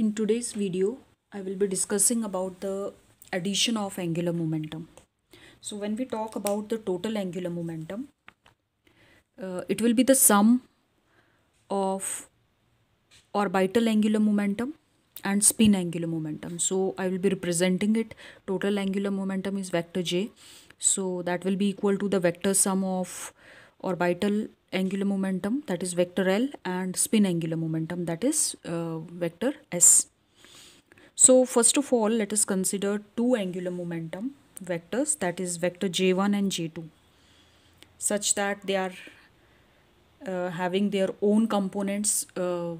in today's video I will be discussing about the addition of angular momentum. So when we talk about the total angular momentum, uh, it will be the sum of orbital angular momentum and spin angular momentum. So I will be representing it. Total angular momentum is vector j. So that will be equal to the vector sum of orbital angular momentum that is vector L and spin angular momentum that is uh, vector S. So first of all let us consider two angular momentum vectors that is vector J1 and J2 such that they are uh, having their own components uh,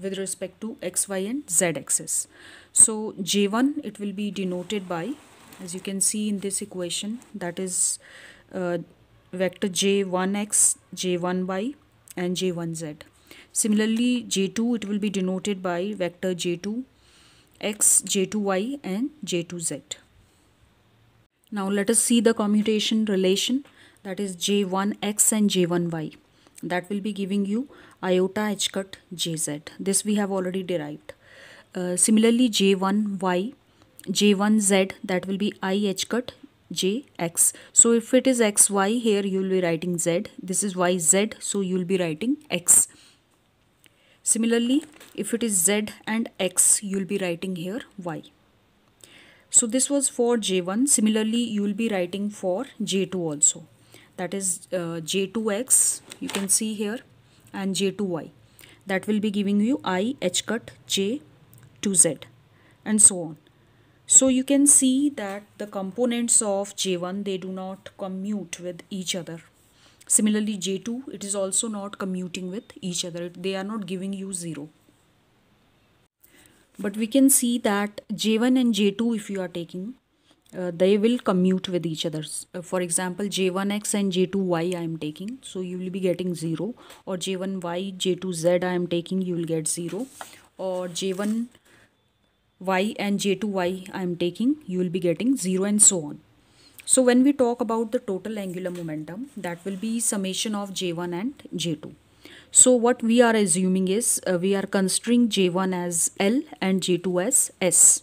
with respect to x, y and z axis. So J1 it will be denoted by as you can see in this equation that is uh, vector j1x, j1y and j1z. Similarly, j2 it will be denoted by vector j2 x, j2y and j2z. Now let us see the commutation relation that is j1x and j1y. That will be giving you iota h cut jz. This we have already derived. Uh, similarly, j1y, j1z that will be i h cut j x so if it is x y here you will be writing z this is y z so you will be writing x similarly if it is z and x you will be writing here y so this was for j1 similarly you will be writing for j2 also that is uh, j2x you can see here and j2y that will be giving you i h cut j 2 z and so on so you can see that the components of J1, they do not commute with each other. Similarly, J2, it is also not commuting with each other. They are not giving you 0. But we can see that J1 and J2, if you are taking, uh, they will commute with each other. Uh, for example, J1x and J2y I am taking. So you will be getting 0. Or J1y, J2z I am taking, you will get 0. Or J1 y and j2y I am taking, you will be getting 0 and so on. So when we talk about the total angular momentum, that will be summation of j1 and j2. So what we are assuming is uh, we are considering j1 as L and j2 as s.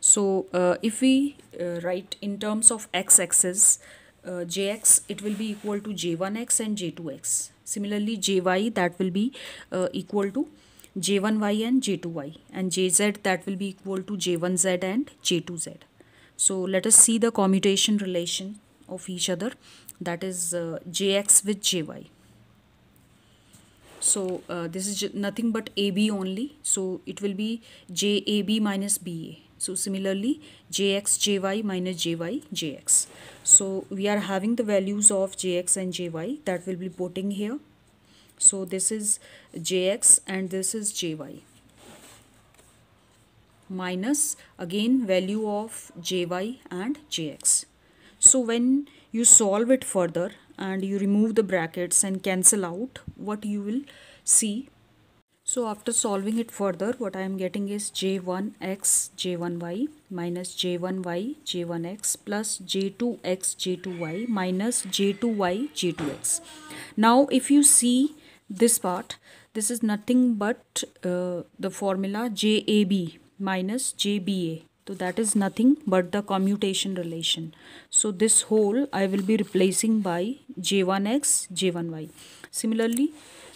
So uh, if we uh, write in terms of x-axis, uh, jx it will be equal to j1x and j2x. Similarly jy that will be uh, equal to j1y and j2y and jz that will be equal to j1z and j2z. So let us see the commutation relation of each other that is uh, jx with jy. So uh, this is nothing but AB only. So it will be JAB minus BA. So similarly JX, JY minus JY, JX. So we are having the values of JX and JY that will be putting here. So this is jx and this is jy minus again value of jy and jx. So when you solve it further and you remove the brackets and cancel out what you will see. So after solving it further what I am getting is j1x j1y minus j1y j1x plus j2x j2y minus j2y j2x. Now if you see this part this is nothing but uh, the formula JAB minus JBA so that is nothing but the commutation relation so this whole I will be replacing by J1X J1Y similarly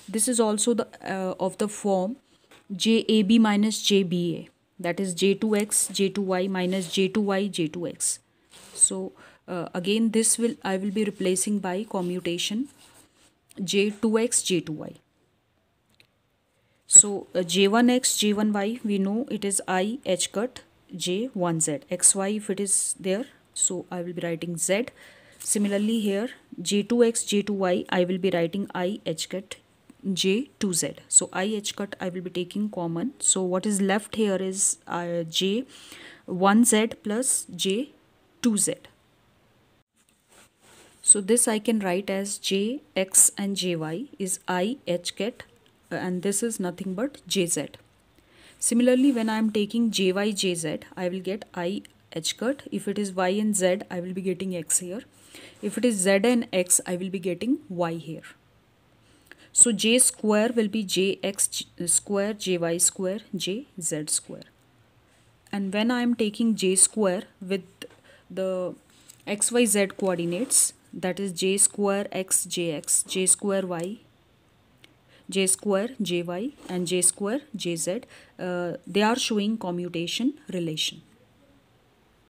this is also the uh, of the form JAB minus JBA that is J2X J2Y minus J2Y J2X so uh, again this will I will be replacing by commutation j2x j2y so uh, j1x j1y we know it is i h cut j1z xy if it is there so i will be writing z similarly here j2x j2y i will be writing i h cut j2z so i h cut i will be taking common so what is left here is uh, j1z plus j2z so this I can write as j, x and jy is i, h ket uh, and this is nothing but jz. Similarly, when I am taking J Y J Z, I will get i, h cut. If it is y and z, I will be getting x here. If it is z and x, I will be getting y here. So j square will be jx uh, square, jy square, jz square. And when I am taking j square with the xyz coordinates, that is j square x jx j square y j square jy and j square jz uh, they are showing commutation relation